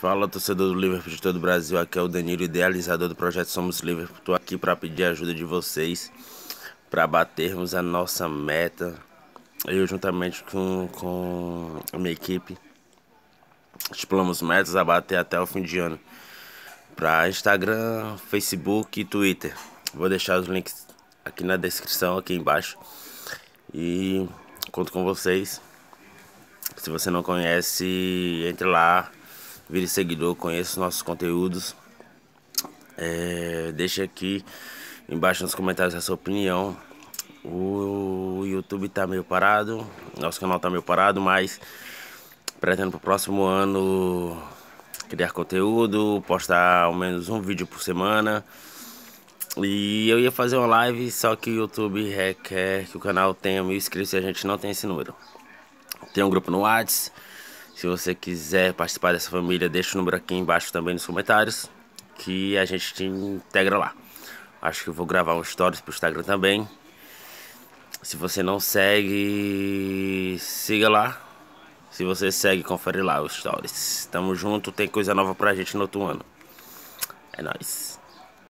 Fala, torcedor do Liverpool de todo o Brasil. Aqui é o Danilo, idealizador do projeto Somos Liverpool. Estou aqui para pedir a ajuda de vocês para batermos a nossa meta. Eu, juntamente com, com a minha equipe, estipulamos metas a bater até o fim de ano para Instagram, Facebook e Twitter. Vou deixar os links aqui na descrição, aqui embaixo. E conto com vocês. Se você não conhece, entre lá vire seguidor, conheça os nossos conteúdos. É, deixa aqui embaixo nos comentários a sua opinião. O YouTube tá meio parado, nosso canal tá meio parado, mas pretendo pro próximo ano criar conteúdo, postar ao menos um vídeo por semana. E eu ia fazer uma live, só que o YouTube requer que o canal tenha mil inscritos e a gente não tem esse número. Tem um grupo no WhatsApp se você quiser participar dessa família, deixa o número aqui embaixo também nos comentários, que a gente te integra lá. Acho que eu vou gravar um stories pro Instagram também. Se você não segue, siga lá. Se você segue, confere lá os stories. Tamo junto, tem coisa nova pra gente no outro ano. É nóis.